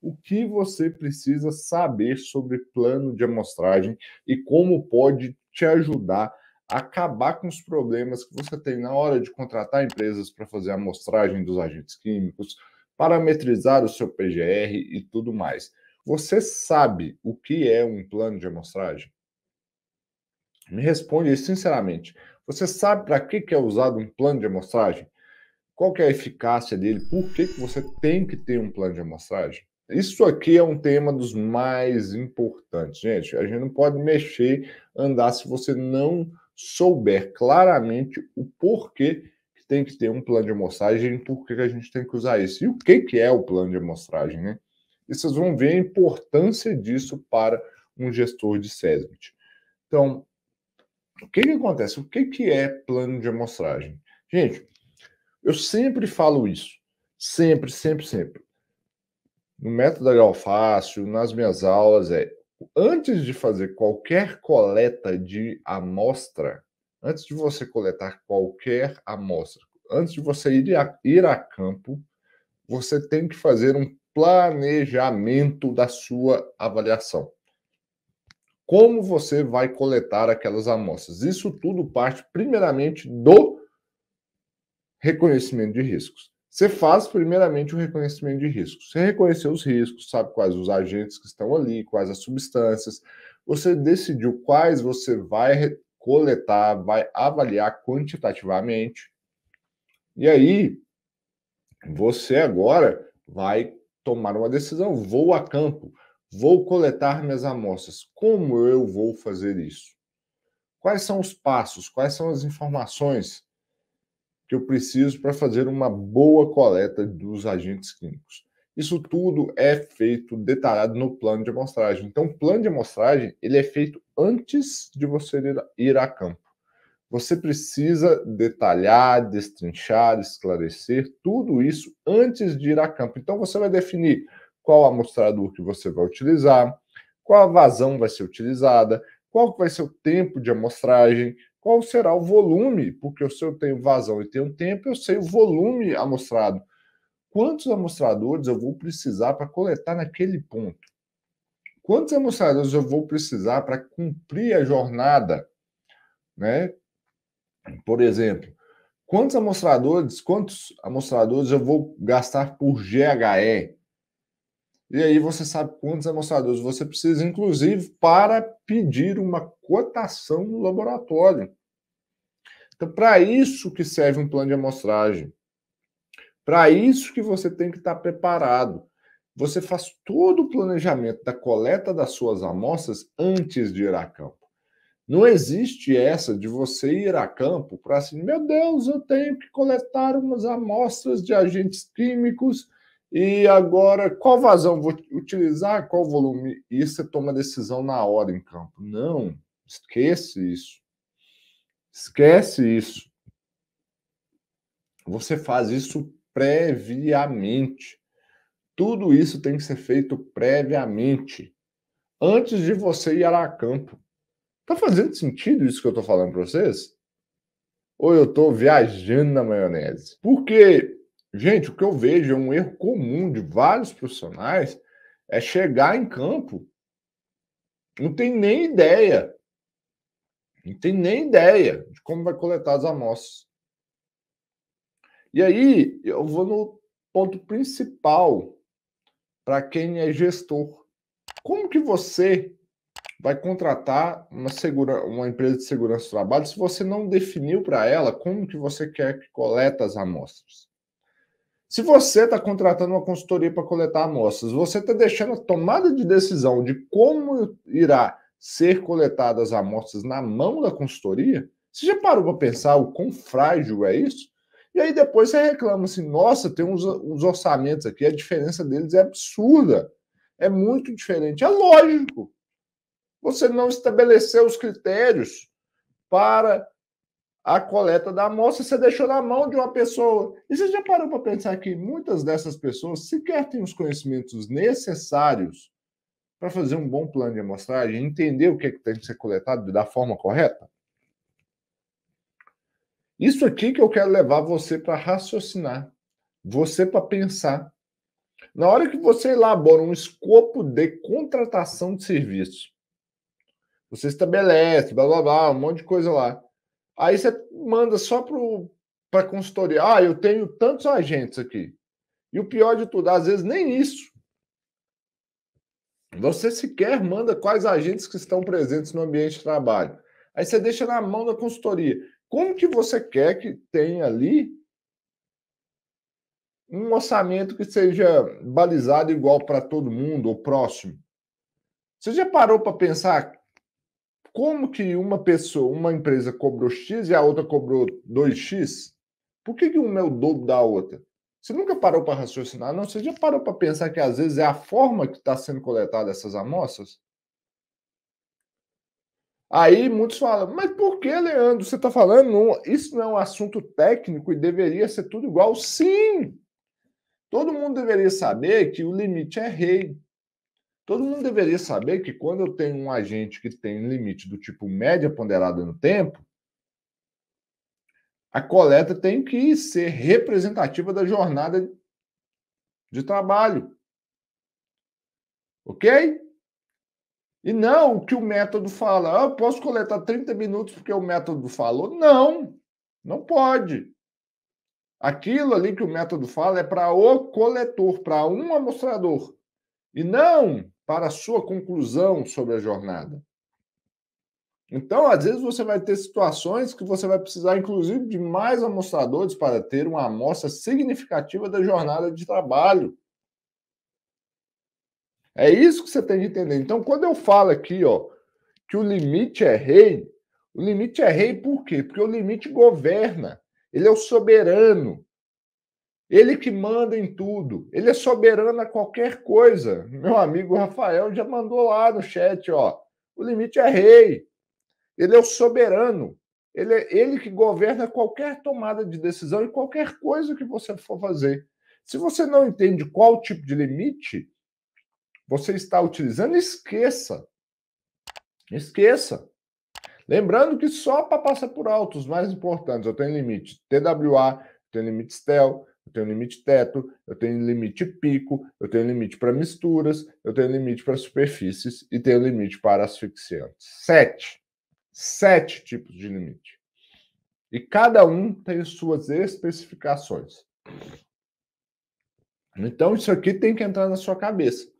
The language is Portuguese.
o que você precisa saber sobre plano de amostragem e como pode te ajudar a acabar com os problemas que você tem na hora de contratar empresas para fazer a amostragem dos agentes químicos, parametrizar o seu PGR e tudo mais. Você sabe o que é um plano de amostragem? Me responde sinceramente. Você sabe para que, é usado um plano de amostragem? Qual que é a eficácia dele? Por que, que você tem que ter um plano de amostragem? Isso aqui é um tema dos mais importantes, gente. A gente não pode mexer, andar se você não souber claramente o porquê que tem que ter um plano de amostragem e por que a gente tem que usar isso. E o que, que é o plano de amostragem, né? E vocês vão ver a importância disso para um gestor de SESMIT. Então, o que, que acontece? O que, que é plano de amostragem? Gente, eu sempre falo isso. Sempre, sempre, sempre no método da fácil, nas minhas aulas, é antes de fazer qualquer coleta de amostra, antes de você coletar qualquer amostra, antes de você ir a, ir a campo, você tem que fazer um planejamento da sua avaliação. Como você vai coletar aquelas amostras? Isso tudo parte, primeiramente, do reconhecimento de riscos. Você faz primeiramente o reconhecimento de riscos. Você reconheceu os riscos, sabe quais os agentes que estão ali, quais as substâncias. Você decidiu quais você vai coletar, vai avaliar quantitativamente. E aí, você agora vai tomar uma decisão. Vou a campo, vou coletar minhas amostras. Como eu vou fazer isso? Quais são os passos? Quais são as informações que eu preciso para fazer uma boa coleta dos agentes químicos. Isso tudo é feito detalhado no plano de amostragem. Então, o plano de amostragem ele é feito antes de você ir a campo. Você precisa detalhar, destrinchar, esclarecer tudo isso antes de ir a campo. Então, você vai definir qual amostrador que você vai utilizar, qual vazão vai ser utilizada, qual vai ser o tempo de amostragem, qual será o volume, porque se eu tenho vazão e tenho tempo, eu sei o volume amostrado. Quantos amostradores eu vou precisar para coletar naquele ponto? Quantos amostradores eu vou precisar para cumprir a jornada? Né? Por exemplo, quantos amostradores, quantos amostradores eu vou gastar por GHE? E aí você sabe quantos amostradores você precisa, inclusive para pedir uma cotação no laboratório. Então, para isso que serve um plano de amostragem. Para isso que você tem que estar tá preparado. Você faz todo o planejamento da coleta das suas amostras antes de ir a campo. Não existe essa de você ir a campo para assim, meu Deus, eu tenho que coletar umas amostras de agentes químicos e agora qual vazão vou utilizar, qual volume, e você toma decisão na hora em campo. Não, esquece isso. Esquece isso. Você faz isso previamente. Tudo isso tem que ser feito previamente, antes de você ir a campo. Tá fazendo sentido isso que eu tô falando para vocês? Ou eu tô viajando na maionese? Porque, gente, o que eu vejo é um erro comum de vários profissionais é chegar em campo não tem nem ideia não tem nem ideia de como vai coletar as amostras. E aí eu vou no ponto principal para quem é gestor. Como que você vai contratar uma, segura, uma empresa de segurança do trabalho se você não definiu para ela como que você quer que coleta as amostras? Se você está contratando uma consultoria para coletar amostras, você está deixando a tomada de decisão de como irá ser coletadas amostras na mão da consultoria? Você já parou para pensar o quão frágil é isso? E aí depois você reclama assim: nossa, tem uns, uns orçamentos aqui, a diferença deles é absurda. É muito diferente. É lógico. Você não estabeleceu os critérios para a coleta da amostra, você deixou na mão de uma pessoa. E você já parou para pensar que muitas dessas pessoas sequer têm os conhecimentos necessários para fazer um bom plano de amostragem, entender o que, é que tem que ser coletado da forma correta? Isso aqui que eu quero levar você para raciocinar, você para pensar. Na hora que você elabora um escopo de contratação de serviço, você estabelece, blá blá blá, um monte de coisa lá. Aí você manda só para a consultoria: ah, eu tenho tantos agentes aqui. E o pior de tudo, às vezes nem isso. Você sequer manda quais agentes que estão presentes no ambiente de trabalho. Aí você deixa na mão da consultoria. Como que você quer que tenha ali um orçamento que seja balizado igual para todo mundo ou próximo? Você já parou para pensar como que uma pessoa, uma empresa cobrou X e a outra cobrou 2X? Por que, que uma é o dobro da outra? Você nunca parou para raciocinar, não? Você já parou para pensar que às vezes é a forma que está sendo coletada essas amostras? Aí muitos falam, mas por que, Leandro? Você está falando, não, isso não é um assunto técnico e deveria ser tudo igual? Sim! Todo mundo deveria saber que o limite é rei. Todo mundo deveria saber que quando eu tenho um agente que tem limite do tipo média ponderada no tempo, a coleta tem que ser representativa da jornada de trabalho. Ok? E não o que o método fala. Ah, eu posso coletar 30 minutos porque o método falou. Não, não pode. Aquilo ali que o método fala é para o coletor, para um amostrador, e não para a sua conclusão sobre a jornada. Então, às vezes, você vai ter situações que você vai precisar, inclusive, de mais amostradores para ter uma amostra significativa da jornada de trabalho. É isso que você tem que entender. Então, quando eu falo aqui ó, que o limite é rei, o limite é rei por quê? Porque o limite governa, ele é o soberano. Ele que manda em tudo. Ele é soberano a qualquer coisa. Meu amigo Rafael já mandou lá no chat, ó. O limite é rei. Ele é o soberano. Ele é ele que governa qualquer tomada de decisão e qualquer coisa que você for fazer. Se você não entende qual tipo de limite você está utilizando, esqueça. Esqueça. Lembrando que só para passar por alto, os mais importantes, eu tenho limite TWA, eu tenho limite STEL, eu tenho limite teto, eu tenho limite pico, eu tenho limite para misturas, eu tenho limite para superfícies e tenho limite para asfixiantes. Sete sete tipos de limite. E cada um tem suas especificações. Então, isso aqui tem que entrar na sua cabeça.